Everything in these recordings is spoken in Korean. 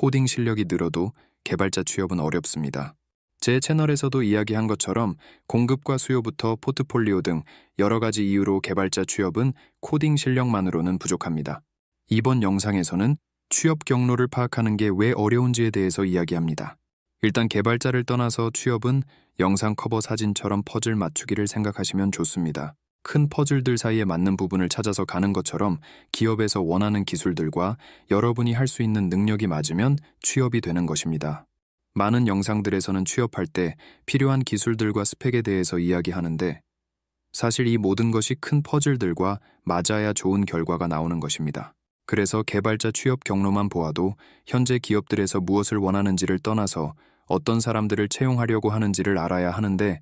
코딩 실력이 늘어도 개발자 취업은 어렵습니다. 제 채널에서도 이야기한 것처럼 공급과 수요부터 포트폴리오 등 여러 가지 이유로 개발자 취업은 코딩 실력만으로는 부족합니다. 이번 영상에서는 취업 경로를 파악하는 게 왜 어려운지에 대해서 이야기합니다. 일단 개발자를 떠나서 취업은 영상 커버 사진처럼 퍼즐 맞추기를 생각하시면 좋습니다. 큰 퍼즐들 사이에 맞는 부분을 찾아서 가는 것처럼 기업에서 원하는 기술들과 여러분이 할 수 있는 능력이 맞으면 취업이 되는 것입니다. 많은 영상들에서는 취업할 때 필요한 기술들과 스펙에 대해서 이야기하는데 사실 이 모든 것이 큰 퍼즐들과 맞아야 좋은 결과가 나오는 것입니다. 그래서 개발자 취업 경로만 보아도 현재 기업들에서 무엇을 원하는지를 떠나서 어떤 사람들을 채용하려고 하는지를 알아야 하는데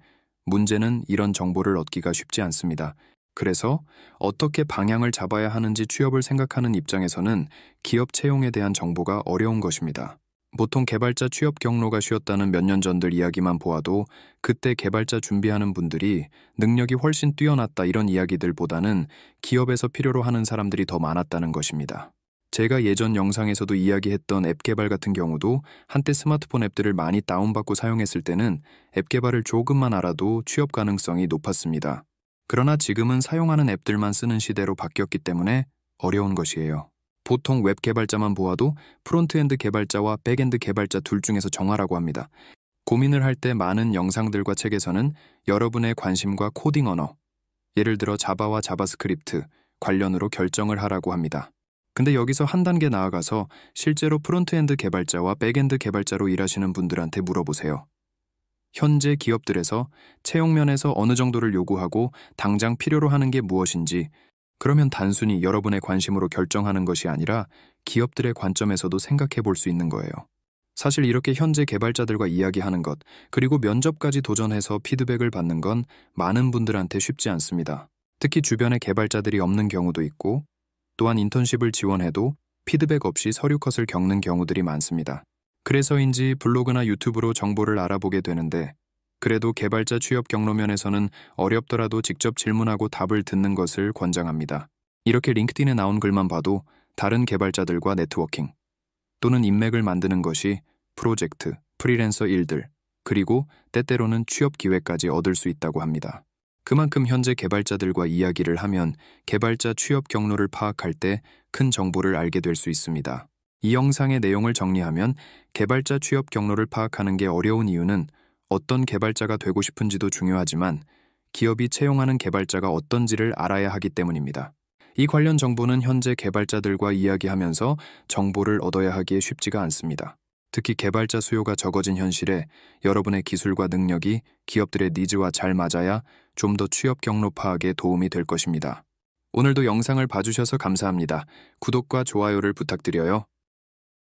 문제는 이런 정보를 얻기가 쉽지 않습니다. 그래서 어떻게 방향을 잡아야 하는지 취업을 생각하는 입장에서는 기업 채용에 대한 정보가 어려운 것입니다. 보통 개발자 취업 경로가 쉬었다는 몇 년 전들 이야기만 보아도 그때 개발자 준비하는 분들이 능력이 훨씬 뛰어났다 이런 이야기들보다는 기업에서 필요로 하는 사람들이 더 많았다는 것입니다. 제가 예전 영상에서도 이야기했던 앱 개발 같은 경우도 한때 스마트폰 앱들을 많이 다운받고 사용했을 때는 앱 개발을 조금만 알아도 취업 가능성이 높았습니다. 그러나 지금은 사용하는 앱들만 쓰는 시대로 바뀌었기 때문에 어려운 것이에요. 보통 웹 개발자만 보아도 프론트엔드 개발자와 백엔드 개발자 둘 중에서 정하라고 합니다. 고민을 할 때 많은 영상들과 책에서는 여러분의 관심과 코딩 언어, 예를 들어 자바와 자바스크립트 관련으로 결정을 하라고 합니다. 근데 여기서 한 단계 나아가서 실제로 프론트엔드 개발자와 백엔드 개발자로 일하시는 분들한테 물어보세요. 현재 기업들에서 채용 면에서 어느 정도를 요구하고 당장 필요로 하는 게 무엇인지 그러면 단순히 여러분의 관심으로 결정하는 것이 아니라 기업들의 관점에서도 생각해 볼 수 있는 거예요. 사실 이렇게 현재 개발자들과 이야기하는 것, 그리고 면접까지 도전해서 피드백을 받는 건 많은 분들한테 쉽지 않습니다. 특히 주변에 개발자들이 없는 경우도 있고 또한 인턴십을 지원해도 피드백 없이 서류 컷을 겪는 경우들이 많습니다. 그래서인지 블로그나 유튜브로 정보를 알아보게 되는데 그래도 개발자 취업 경로면에서는 어렵더라도 직접 질문하고 답을 듣는 것을 권장합니다. 이렇게 링크드인에 나온 글만 봐도 다른 개발자들과 네트워킹 또는 인맥을 만드는 것이 프로젝트, 프리랜서 일들, 그리고 때때로는 취업 기회까지 얻을 수 있다고 합니다. 그만큼 현재 개발자들과 이야기를 하면 개발자 취업 경로를 파악할 때 큰 정보를 알게 될 수 있습니다. 이 영상의 내용을 정리하면 개발자 취업 경로를 파악하는 게 어려운 이유는 어떤 개발자가 되고 싶은지도 중요하지만 기업이 채용하는 개발자가 어떤지를 알아야 하기 때문입니다. 이 관련 정보는 현재 개발자들과 이야기하면서 정보를 얻어야 하기에 쉽지가 않습니다. 특히 개발자 수요가 적어진 현실에 여러분의 기술과 능력이 기업들의 니즈와 잘 맞아야 좀 더 취업 경로 파악에 도움이 될 것입니다. 오늘도 영상을 봐주셔서 감사합니다. 구독과 좋아요를 부탁드려요.